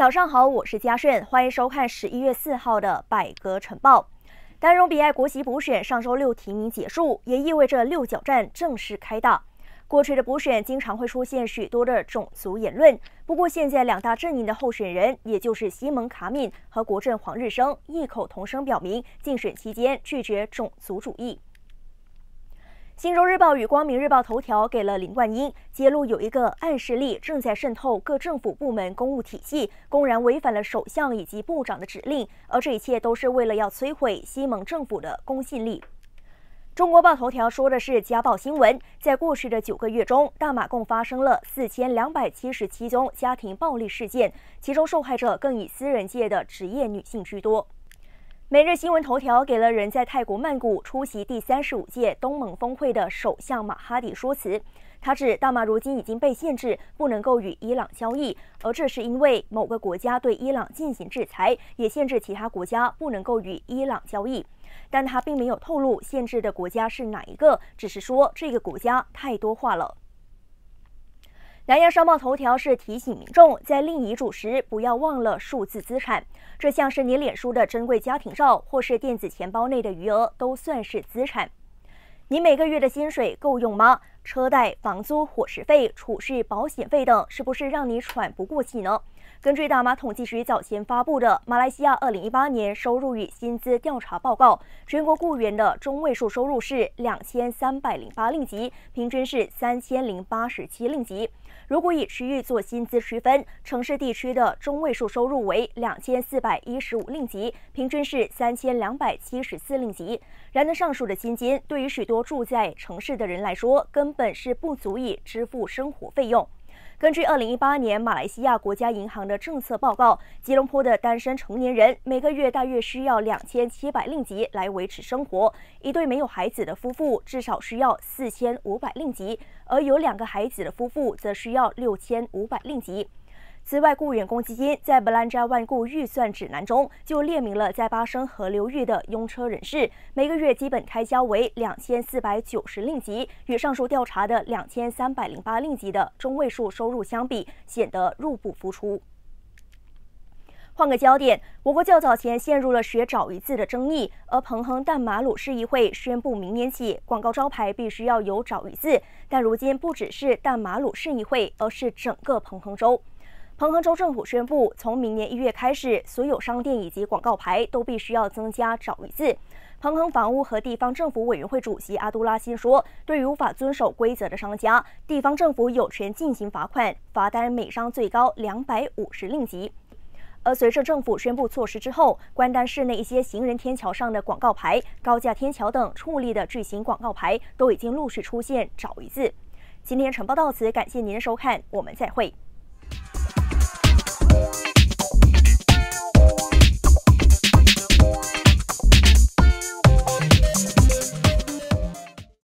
早上好，我是嘉顺，欢迎收看十一月四号的《百格晨报》。丹绒比爱国席补选上周六提名结束，也意味着六角战正式开打。过去的补选经常会出现许多的种族言论，不过现在两大阵营的候选人，也就是西蒙卡敏和国政黄日升，异口同声表明，竞选期间拒绝种族主义。《新州日报》与《光明日报》头条给了林冠英揭露有一个暗势力正在渗透各政府部门公务体系，公然违反了首相以及部长的指令，而这一切都是为了要摧毁西盟政府的公信力。《中国报》头条说的是家暴新闻，在过去的九个月中，大马共发生了四千两百七十七宗家庭暴力事件，其中受害者更以私人界的职业女性居多。每日新闻头条给了人在泰国曼谷出席第三十五届东盟峰会的首相马哈迪说辞，他指大马如今已经被限制，不能够与伊朗交易，而这是因为某个国家对伊朗进行制裁，也限制其他国家不能够与伊朗交易。但他并没有透露限制的国家是哪一个，只是说这个国家太多话了。南洋商报头条是提醒民众在立遗嘱时不要忘了数字资产。这像是你脸书的珍贵家庭照，或是电子钱包内的余额，都算是资产。你每个月的薪水够用吗？车贷、房租、伙食费、储蓄、保险费等，是不是让你喘不过气呢？根据大马统计局早前发布的马来西亚2018年收入与薪资调查报告，全国雇员的中位数收入是2308令吉，平均是3087令吉。如果以区域做薪资区分，城市地区的中位数收入为2415令吉，平均是3274令吉。然而，上述的薪金对于许多住在城市的人来说，根本是不足以支付生活费用。根据二零一八年马来西亚国家银行的政策报告，吉隆坡的单身成年人每个月大约需要两千七百令吉来维持生活；一对没有孩子的夫妇至少需要四千五百令吉，而有两个孩子的夫妇则需要六千五百令吉。此外，雇员公积金在布兰扎万雇预算指南中就列明了，在巴生河流域的用车人士每个月基本开销为两千四百九十令吉，与上述调查的两千三百零八令吉的中位数收入相比，显得入不敷出。换个焦点，我国较早前陷入了学“找一字的争议，而彭亨淡马鲁市议会宣布明年起广告招牌必须要有“找一字，但如今不只是淡马鲁市议会，而是整个彭亨州。彭亨州政府宣布，从明年一月开始，所有商店以及广告牌都必须要增加“找”一字。彭亨房屋和地方政府委员会主席阿杜拉辛说：“对于无法遵守规则的商家，地方政府有权进行罚款，罚单每张最高两百五十令吉。”而随着政府宣布措施之后，关丹市内一些行人天桥上的广告牌、高架天桥等矗立的巨型广告牌都已经陆续出现“找”一字。今天晨报到此，感谢您的收看，我们再会。